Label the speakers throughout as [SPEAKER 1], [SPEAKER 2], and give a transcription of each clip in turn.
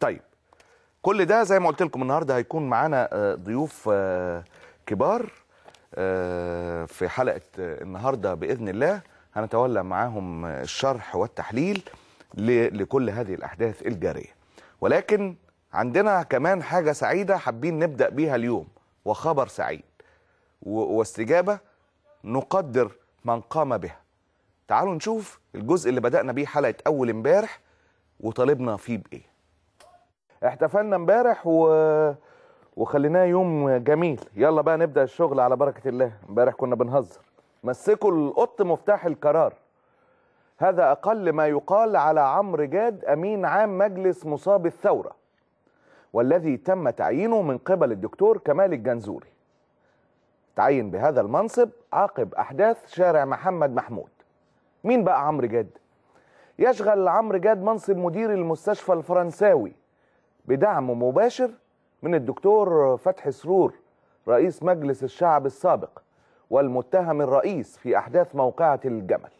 [SPEAKER 1] طيب كل ده زي ما قلت لكم النهارده هيكون معانا آه، ضيوف آه، كبار آه، في حلقه النهارده باذن الله هنتولى معاهم الشرح والتحليل لكل هذه الاحداث الجاريه ولكن عندنا كمان حاجه سعيده حابين نبدا بيها اليوم وخبر سعيد واستجابه نقدر من قام بها تعالوا نشوف الجزء اللي بدانا بيه حلقه اول امبارح وطالبنا فيه بايه احتفلنا امبارح و... وخليناه يوم جميل يلا بقى نبدا الشغل على بركه الله امبارح كنا بنهزر مسكوا القط مفتاح القرار هذا اقل ما يقال على عمرو جاد امين عام مجلس مصاب الثوره والذي تم تعيينه من قبل الدكتور كمال الجنزوري تعين بهذا المنصب عقب احداث شارع محمد محمود مين بقى عمرو جاد يشغل عمرو جاد منصب مدير المستشفى الفرنساوي بدعم مباشر من الدكتور فتحي سرور رئيس مجلس الشعب السابق والمتهم الرئيس في أحداث موقعة الجمل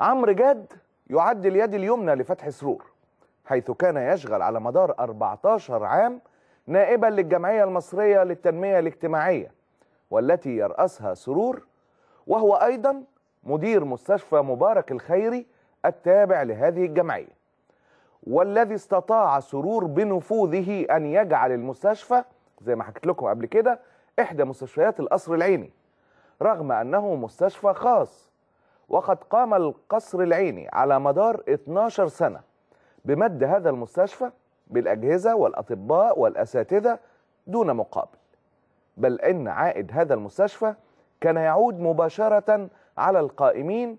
[SPEAKER 1] عمرو جاد يعد اليد اليمنى لفتحي سرور حيث كان يشغل على مدار 14 عام نائبا للجمعية المصرية للتنمية الاجتماعية والتي يرأسها سرور وهو أيضا مدير مستشفى مبارك الخيري التابع لهذه الجمعية والذي استطاع سرور بنفوذه أن يجعل المستشفى زي ما حكيت لكم قبل كده إحدى مستشفيات القصر العيني رغم أنه مستشفى خاص وقد قام القصر العيني على مدار 12 سنة بمد هذا المستشفى بالأجهزة والأطباء والأساتذة دون مقابل بل إن عائد هذا المستشفى كان يعود مباشرة على القائمين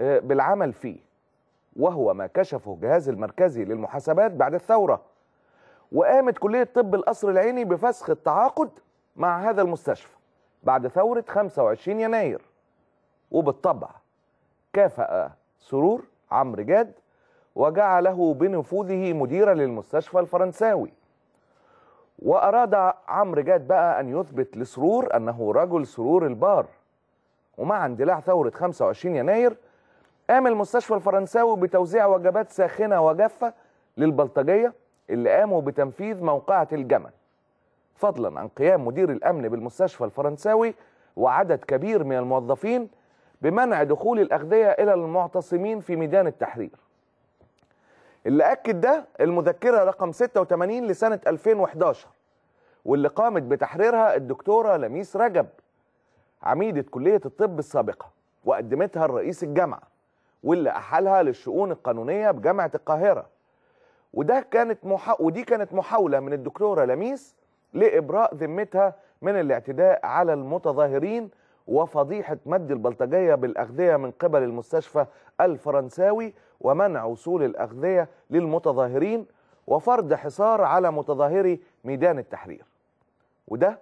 [SPEAKER 1] آه، بالعمل فيه وهو ما كشفه الجهاز المركزي للمحاسبات بعد الثورة وقامت كلية طب القصر العيني بفسخ التعاقد مع هذا المستشفى بعد ثورة 25 يناير وبالطبع كافأ سرور عمرو جاد وجعله بنفوذه مديرا للمستشفى الفرنساوي وأراد عمرو جاد بقى أن يثبت لسرور أنه رجل سرور البار ومع اندلاع ثورة 25 يناير قام المستشفى الفرنساوي بتوزيع وجبات ساخنة وجافة للبلطجية اللي قاموا بتنفيذ موقعة الجمل فضلا عن قيام مدير الأمن بالمستشفى الفرنساوي وعدد كبير من الموظفين بمنع دخول الأغذية إلى المعتصمين في ميدان التحرير اللي أكد ده المذكرة رقم 86 لسنة 2011 واللي قامت بتحريرها الدكتورة لميس رجب عميدة كلية الطب السابقة وقدمتها الرئيس الجامعة واللي احالها للشؤون القانونيه بجامعه القاهره وده كانت محا... ودي كانت محاوله من الدكتوره لميس لابراء ذمتها من الاعتداء على المتظاهرين وفضيحه مد البلطجيه بالاغذيه من قبل المستشفى الفرنساوي ومنع وصول الاغذيه للمتظاهرين وفرض حصار على متظاهري ميدان التحرير وده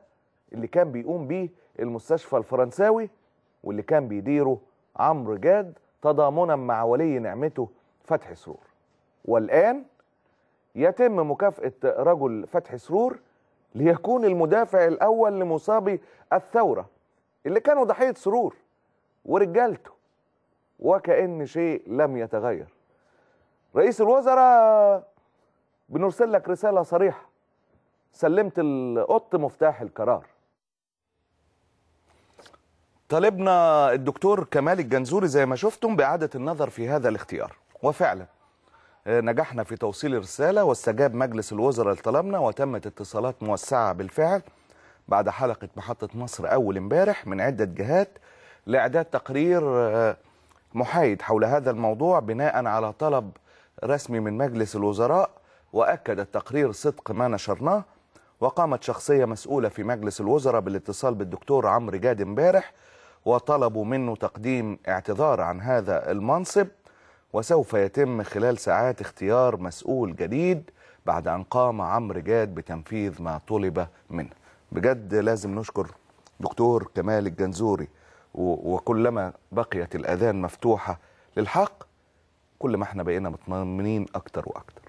[SPEAKER 1] اللي كان بيقوم بيه المستشفى الفرنساوي واللي كان بيديره عمرو جاد تضامنا مع ولي نعمته فتحي سرور والآن يتم مكافأة رجل فتحي سرور ليكون المدافع الأول لمصابي الثورة اللي كانوا ضحية سرور ورجالته وكأن شيء لم يتغير رئيس الوزراء بنرسل لك رسالة صريحة سلمت القط مفتاح القرار طالبنا الدكتور كمال الجنزوري زي ما شفتم بإعادة النظر في هذا الاختيار وفعلا آه، نجحنا في توصيل الرسالة واستجاب مجلس الوزراء لطلبنا وتمت اتصالات موسعة بالفعل بعد حلقة محطة مصر أول امبارح من عدة جهات لإعداد تقرير آه، محايد حول هذا الموضوع بناء على طلب رسمي من مجلس الوزراء وأكد التقرير صدق ما نشرناه وقامت شخصية مسؤولة في مجلس الوزراء بالاتصال بالدكتور عمرو جاد امبارح وطلبوا منه تقديم اعتذار عن هذا المنصب وسوف يتم خلال ساعات اختيار مسؤول جديد بعد أن قام عمرو جاد بتنفيذ ما طلب منه بجد لازم نشكر دكتور كمال الجنزوري وكلما بقيت الأذان مفتوحة للحق كل ما احنا بقينا مطمئنين أكتر وأكتر